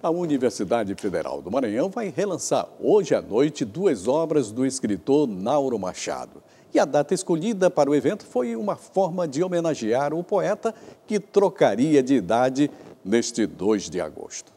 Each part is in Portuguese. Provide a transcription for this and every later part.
A Universidade Federal do Maranhão vai relançar hoje à noite duas obras do escritor Nauro Machado. E a data escolhida para o evento foi uma forma de homenagear o poeta que trocaria de idade neste 2 de agosto.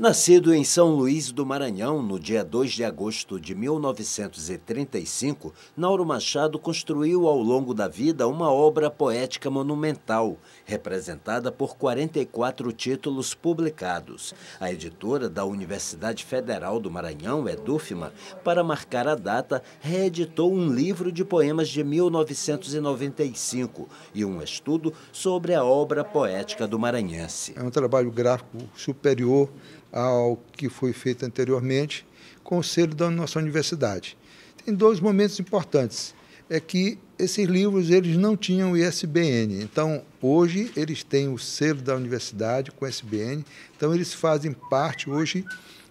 Nascido em São Luís do Maranhão no dia 2 de agosto de 1935, Nauro Machado construiu ao longo da vida uma obra poética monumental, representada por 44 títulos publicados. A editora da Universidade Federal do Maranhão, Edufima, para marcar a data, reeditou um livro de poemas de 1995 e um estudo sobre a obra poética do maranhense. É um trabalho gráfico superior ao que foi feito anteriormente com o selo da nossa universidade. Tem dois momentos importantes. É que esses livros eles não tinham ISBN. Então, hoje, eles têm o selo da universidade com ISBN. Então, eles fazem parte hoje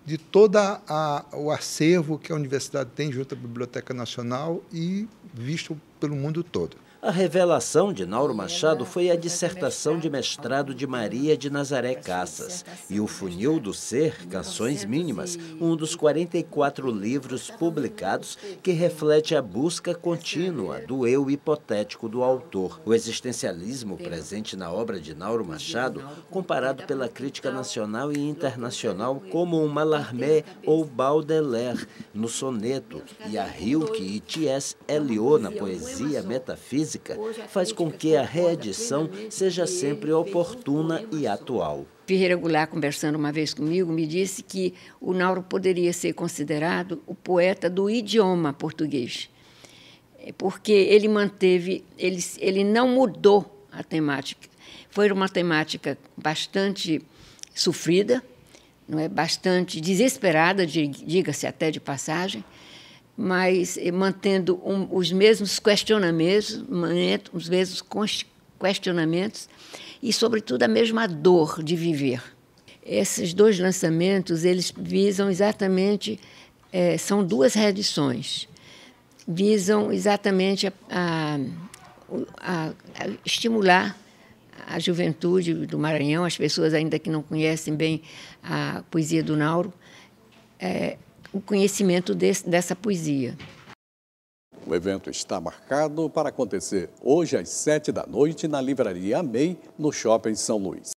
de todo o acervo que a universidade tem junto à Biblioteca Nacional e visto pelo mundo todo. A revelação de Nauro Machado foi a dissertação de mestrado de Maria de Nazaré Cassas e O Funil do Ser, Canções Mínimas, um dos 44 livros publicados que reflete a busca contínua do eu hipotético do autor. O existencialismo presente na obra de Nauro Machado, comparado pela crítica nacional e internacional como um Mallarmé ou Baudelaire no soneto e a Rilke e T.S. É Eliot na poesia metafísica, física faz com que a reedição seja sempre oportuna e atual. Ferreira Goulart, conversando uma vez comigo, me disse que o Nauro poderia ser considerado o poeta do idioma português, é porque ele manteve, ele, ele não mudou a temática. Foi uma temática bastante sofrida, não é bastante desesperada, diga-se até de passagem, mas eh, mantendo um, os mesmos questionamentos, os mesmos questionamentos e, sobretudo, a mesma dor de viver. Esses dois lançamentos eles visam exatamente é, são duas reedições, visam exatamente a, a, a, a estimular a juventude do Maranhão, as pessoas ainda que não conhecem bem a poesia do Nauro, é, o conhecimento desse, dessa poesia. O evento está marcado para acontecer hoje às sete da noite na Livraria MEI, no Shopping São Luís.